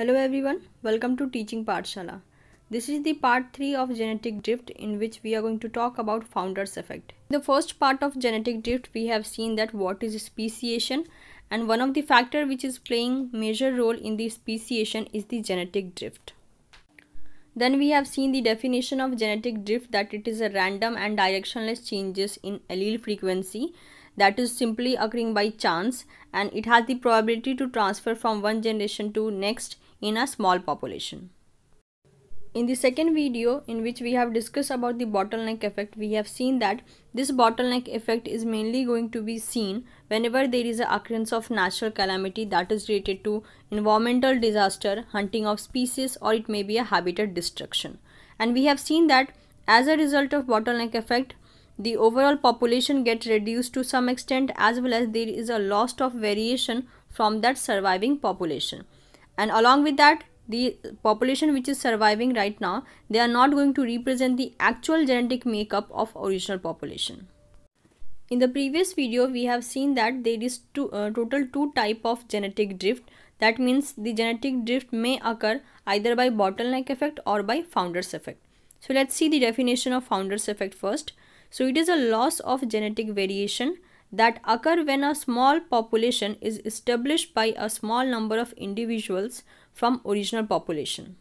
Hello everyone, welcome to Teaching Parshala. This is the part 3 of genetic drift in which we are going to talk about founder's effect. In the first part of genetic drift we have seen that what is speciation and one of the factor which is playing major role in the speciation is the genetic drift. Then we have seen the definition of genetic drift that it is a random and directionless changes in allele frequency that is simply occurring by chance and it has the probability to transfer from one generation to next in a small population. In the second video in which we have discussed about the bottleneck effect, we have seen that this bottleneck effect is mainly going to be seen whenever there is an occurrence of natural calamity that is related to environmental disaster, hunting of species or it may be a habitat destruction. And we have seen that as a result of bottleneck effect, the overall population gets reduced to some extent as well as there is a loss of variation from that surviving population and along with that the population which is surviving right now they are not going to represent the actual genetic makeup of original population in the previous video we have seen that there is two, uh, total two type of genetic drift that means the genetic drift may occur either by bottleneck effect or by founder's effect so let's see the definition of founder's effect first so it is a loss of genetic variation that occur when a small population is established by a small number of individuals from original population.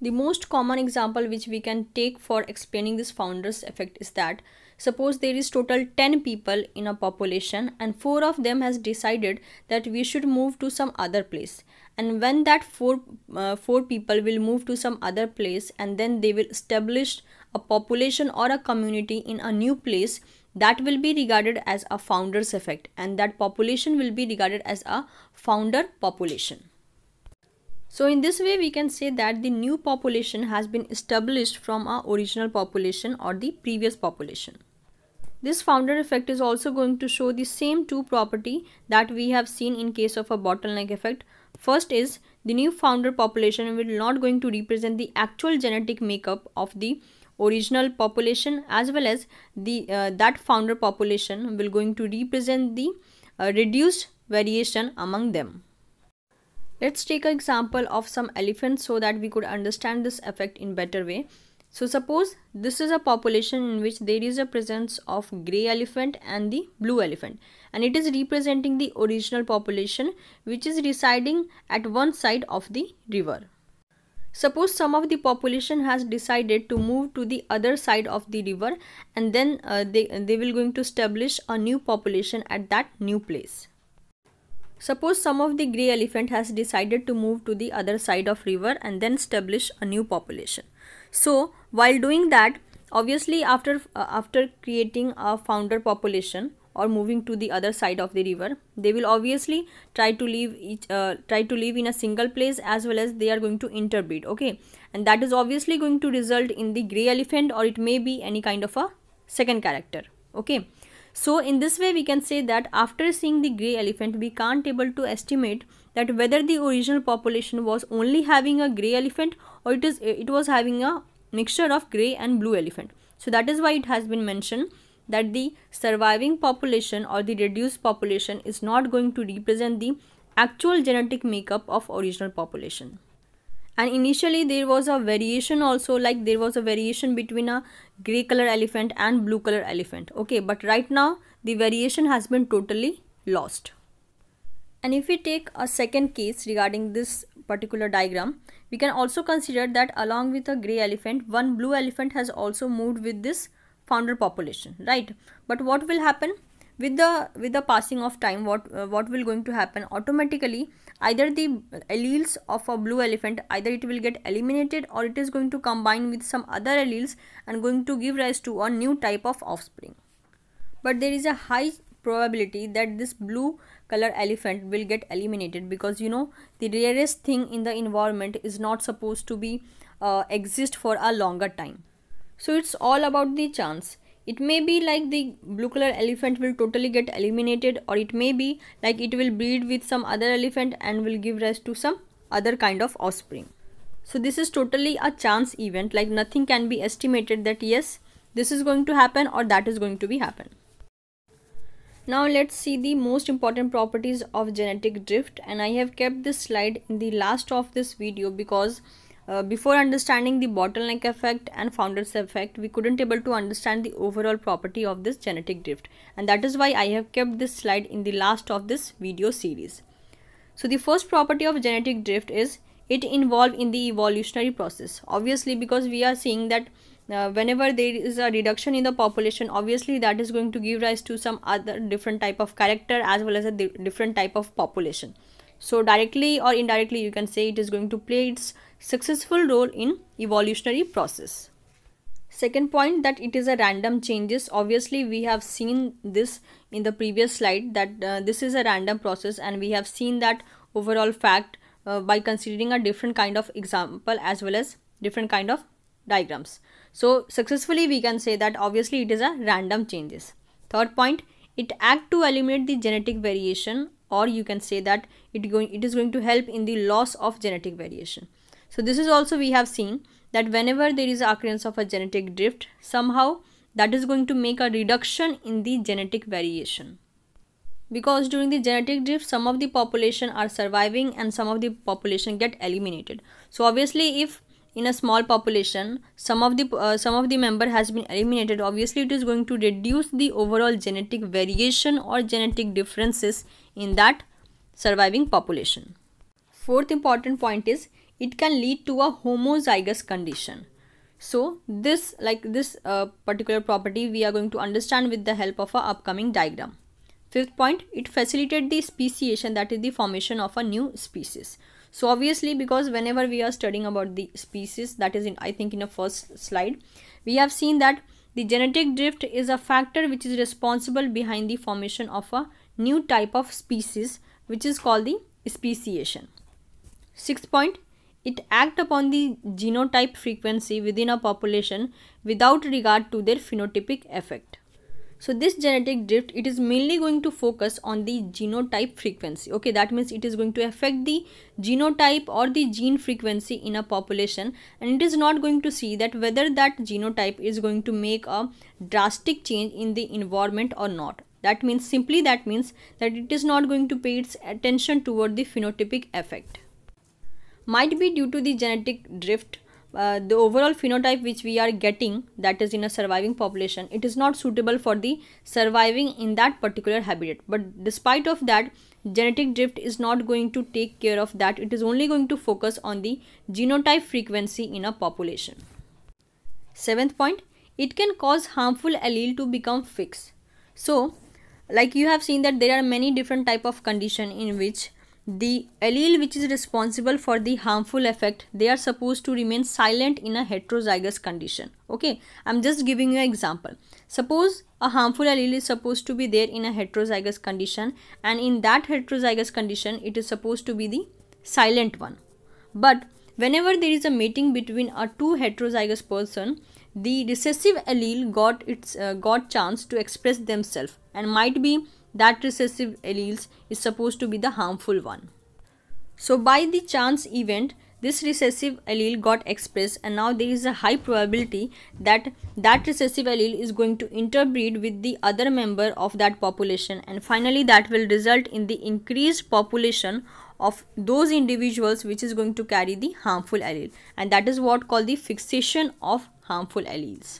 The most common example which we can take for explaining this founder's effect is that suppose there is total 10 people in a population and 4 of them has decided that we should move to some other place and when that 4 uh, 4 people will move to some other place and then they will establish a population or a community in a new place that will be regarded as a founder's effect and that population will be regarded as a founder population. So in this way we can say that the new population has been established from our original population or the previous population. This founder effect is also going to show the same two property that we have seen in case of a bottleneck effect. First is the new founder population will not going to represent the actual genetic makeup of the original population as well as the uh, that founder population will going to represent the uh, reduced variation among them. Let's take an example of some elephants so that we could understand this effect in better way. So suppose this is a population in which there is a presence of grey elephant and the blue elephant and it is representing the original population which is residing at one side of the river. Suppose some of the population has decided to move to the other side of the river and then uh, they, they will going to establish a new population at that new place. Suppose some of the grey elephant has decided to move to the other side of river and then establish a new population. So while doing that, obviously after uh, after creating a founder population, or moving to the other side of the river they will obviously try to live each uh, try to live in a single place as well as they are going to interbreed okay and that is obviously going to result in the gray elephant or it may be any kind of a second character okay so in this way we can say that after seeing the grey elephant we can't able to estimate that whether the original population was only having a grey elephant or it is it was having a mixture of grey and blue elephant. So that is why it has been mentioned that the surviving population or the reduced population is not going to represent the actual genetic makeup of original population and initially there was a variation also like there was a variation between a gray color elephant and blue color elephant okay but right now the variation has been totally lost and if we take a second case regarding this particular diagram, we can also consider that along with a grey elephant, one blue elephant has also moved with this founder population right but what will happen with the with the passing of time what uh, what will going to happen automatically either the alleles of a blue elephant either it will get eliminated or it is going to combine with some other alleles and going to give rise to a new type of offspring but there is a high probability that this blue color elephant will get eliminated because you know the rarest thing in the environment is not supposed to be uh, exist for a longer time so it's all about the chance. It may be like the blue color elephant will totally get eliminated or it may be like it will breed with some other elephant and will give rise to some other kind of offspring. So this is totally a chance event like nothing can be estimated that yes this is going to happen or that is going to be happen. Now let's see the most important properties of genetic drift and I have kept this slide in the last of this video because uh, before understanding the bottleneck effect and founder's effect we couldn't able to understand the overall property of this genetic drift and that is why i have kept this slide in the last of this video series so the first property of genetic drift is it involved in the evolutionary process obviously because we are seeing that uh, whenever there is a reduction in the population obviously that is going to give rise to some other different type of character as well as a different type of population so directly or indirectly you can say it is going to play its successful role in evolutionary process. Second point that it is a random changes. Obviously, we have seen this in the previous slide that uh, this is a random process and we have seen that overall fact uh, by considering a different kind of example as well as different kind of diagrams. So successfully we can say that obviously it is a random changes. Third point, it act to eliminate the genetic variation or you can say that it going it is going to help in the loss of genetic variation. So this is also we have seen that whenever there is occurrence of a genetic drift, somehow that is going to make a reduction in the genetic variation. Because during the genetic drift, some of the population are surviving and some of the population get eliminated. So obviously if in a small population, some of the uh, some of the member has been eliminated, obviously it is going to reduce the overall genetic variation or genetic differences in that surviving population. Fourth important point is it can lead to a homozygous condition so this like this uh, particular property we are going to understand with the help of our upcoming diagram fifth point it facilitated the speciation that is the formation of a new species so obviously because whenever we are studying about the species that is in i think in the first slide we have seen that the genetic drift is a factor which is responsible behind the formation of a new type of species which is called the speciation sixth point it act upon the genotype frequency within a population without regard to their phenotypic effect. So this genetic drift, it is mainly going to focus on the genotype frequency. Okay, that means it is going to affect the genotype or the gene frequency in a population and it is not going to see that whether that genotype is going to make a drastic change in the environment or not. That means simply that means that it is not going to pay its attention toward the phenotypic effect might be due to the genetic drift uh, the overall phenotype which we are getting that is in a surviving population it is not suitable for the surviving in that particular habitat but despite of that genetic drift is not going to take care of that it is only going to focus on the genotype frequency in a population seventh point it can cause harmful allele to become fixed so like you have seen that there are many different type of condition in which the allele which is responsible for the harmful effect they are supposed to remain silent in a heterozygous condition okay i'm just giving you an example suppose a harmful allele is supposed to be there in a heterozygous condition and in that heterozygous condition it is supposed to be the silent one but whenever there is a mating between a two heterozygous person the recessive allele got its uh, got chance to express themselves and might be that recessive allele is supposed to be the harmful one. So by the chance event, this recessive allele got expressed and now there is a high probability that that recessive allele is going to interbreed with the other member of that population and finally that will result in the increased population of those individuals which is going to carry the harmful allele and that is what called the fixation of harmful alleles.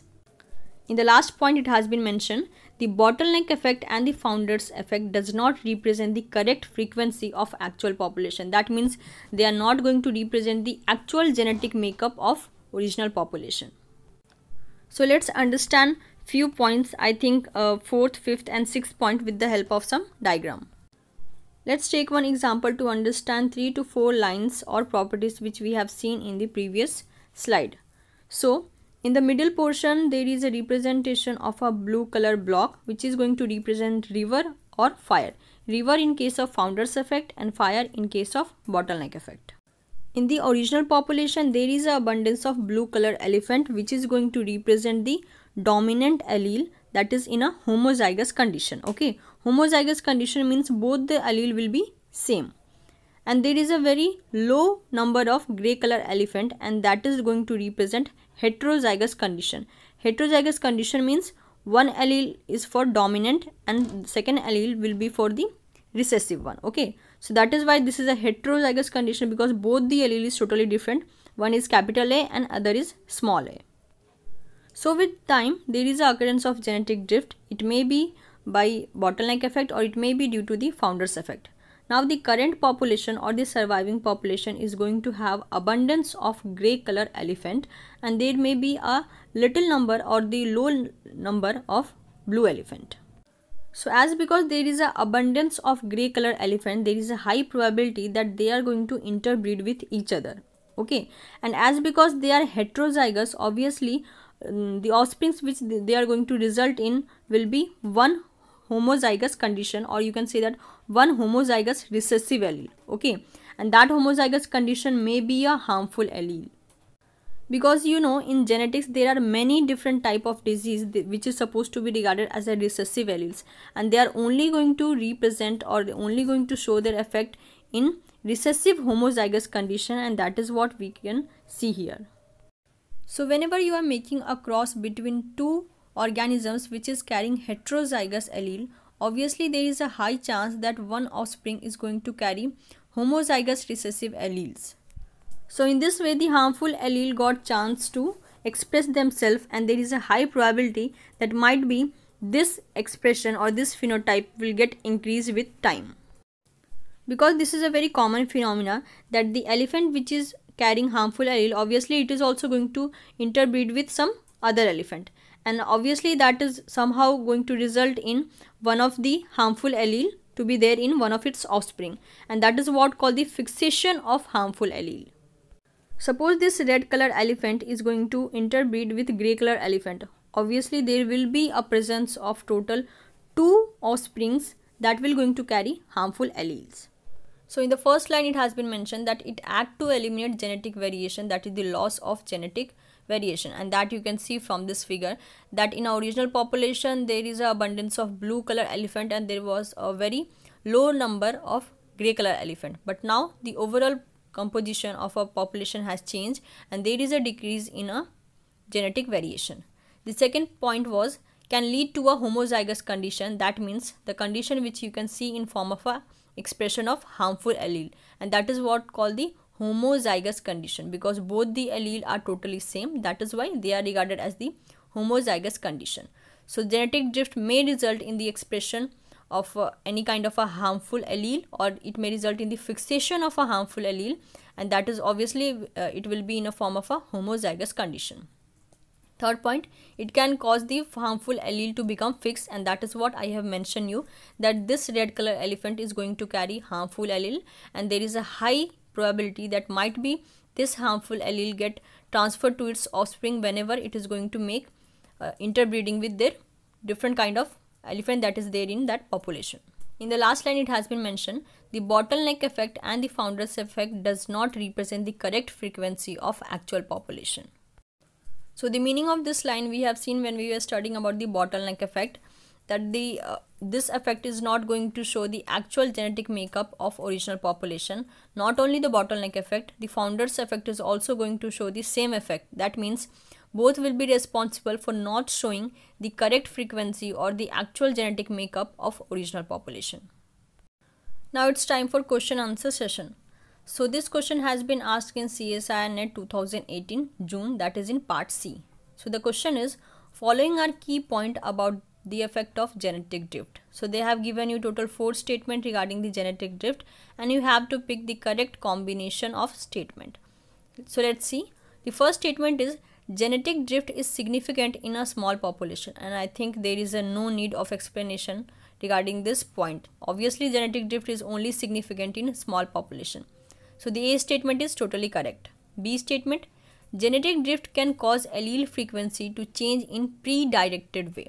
In the last point it has been mentioned the bottleneck effect and the founders effect does not represent the correct frequency of actual population that means they are not going to represent the actual genetic makeup of original population so let's understand few points i think uh, fourth fifth and sixth point with the help of some diagram let's take one example to understand three to four lines or properties which we have seen in the previous slide so in the middle portion, there is a representation of a blue color block which is going to represent river or fire. River in case of founder's effect and fire in case of bottleneck effect. In the original population, there is an abundance of blue color elephant which is going to represent the dominant allele that is in a homozygous condition. Okay, homozygous condition means both the allele will be same and there is a very low number of gray color elephant and that is going to represent heterozygous condition. Heterozygous condition means one allele is for dominant and second allele will be for the recessive one okay so that is why this is a heterozygous condition because both the allele is totally different one is capital A and other is small a so with time there is a occurrence of genetic drift it may be by bottleneck effect or it may be due to the founders effect now the current population or the surviving population is going to have abundance of grey color elephant and there may be a little number or the low number of blue elephant. So as because there is an abundance of grey color elephant, there is a high probability that they are going to interbreed with each other. Okay. And as because they are heterozygous, obviously um, the offsprings which they are going to result in will be one homozygous condition or you can say that one homozygous recessive allele okay and that homozygous condition may be a harmful allele because you know in genetics there are many different type of disease which is supposed to be regarded as a recessive alleles and they are only going to represent or only going to show their effect in recessive homozygous condition and that is what we can see here so whenever you are making a cross between two organisms which is carrying heterozygous allele obviously there is a high chance that one offspring is going to carry homozygous recessive alleles. So in this way the harmful allele got chance to express themselves and there is a high probability that might be this expression or this phenotype will get increased with time. Because this is a very common phenomena that the elephant which is carrying harmful allele obviously it is also going to interbreed with some other elephant and obviously that is somehow going to result in one of the harmful allele to be there in one of its offspring and that is what called the fixation of harmful allele. Suppose this red color elephant is going to interbreed with grey color elephant. Obviously there will be a presence of total two offsprings that will going to carry harmful alleles. So in the first line it has been mentioned that it act to eliminate genetic variation that is the loss of genetic variation and that you can see from this figure that in our original population there is an abundance of blue color elephant and there was a very low number of gray color elephant but now the overall composition of our population has changed and there is a decrease in a genetic variation. The second point was can lead to a homozygous condition that means the condition which you can see in form of a expression of harmful allele and that is what called the homozygous condition because both the allele are totally same that is why they are regarded as the homozygous condition so genetic drift may result in the expression of uh, any kind of a harmful allele or it may result in the fixation of a harmful allele and that is obviously uh, it will be in a form of a homozygous condition third point it can cause the harmful allele to become fixed and that is what i have mentioned you that this red color elephant is going to carry harmful allele and there is a high probability that might be this harmful allele get transferred to its offspring whenever it is going to make uh, interbreeding with their different kind of elephant that is there in that population. In the last line it has been mentioned, the bottleneck effect and the founder's effect does not represent the correct frequency of actual population. So the meaning of this line we have seen when we were studying about the bottleneck effect that the uh, this effect is not going to show the actual genetic makeup of original population not only the bottleneck effect the founders effect is also going to show the same effect that means both will be responsible for not showing the correct frequency or the actual genetic makeup of original population now it's time for question answer session so this question has been asked in CSIR NET 2018 June that is in part C so the question is Following are key point about the effect of genetic drift. So they have given you total four statement regarding the genetic drift and you have to pick the correct combination of statement. So let's see. The first statement is genetic drift is significant in a small population and I think there is a no need of explanation regarding this point. Obviously genetic drift is only significant in small population. So the A statement is totally correct. B statement genetic drift can cause allele frequency to change in pre-directed way.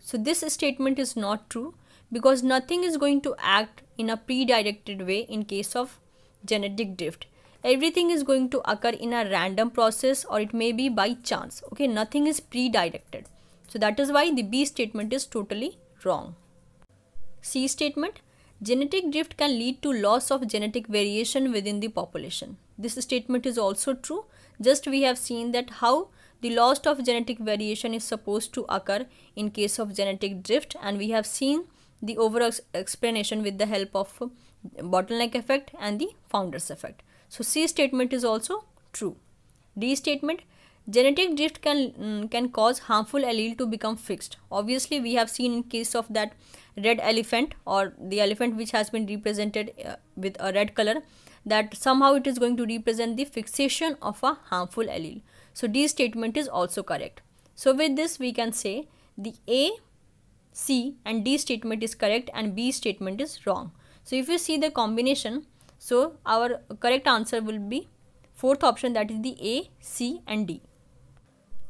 So this statement is not true because nothing is going to act in a pre-directed way in case of genetic drift. Everything is going to occur in a random process or it may be by chance. Okay, nothing is pre-directed. So that is why the B statement is totally wrong. C statement, genetic drift can lead to loss of genetic variation within the population. This statement is also true. Just we have seen that how the loss of genetic variation is supposed to occur in case of genetic drift and we have seen the overall explanation with the help of bottleneck effect and the founder's effect. So C statement is also true. D statement genetic drift can mm, can cause harmful allele to become fixed. Obviously we have seen in case of that red elephant or the elephant which has been represented uh, with a red color that somehow it is going to represent the fixation of a harmful allele. So D statement is also correct. So with this we can say the A, C and D statement is correct and B statement is wrong. So if you see the combination, so our correct answer will be fourth option that is the A, C and D.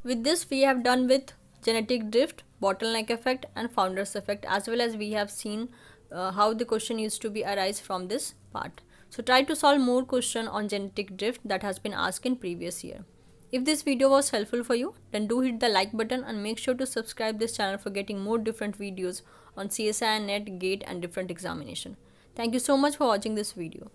With this we have done with genetic drift, bottleneck effect and founder's effect as well as we have seen uh, how the question used to be arise from this part. So try to solve more question on genetic drift that has been asked in previous year. If this video was helpful for you, then do hit the like button and make sure to subscribe this channel for getting more different videos on CSI, NET, GATE and different examination. Thank you so much for watching this video.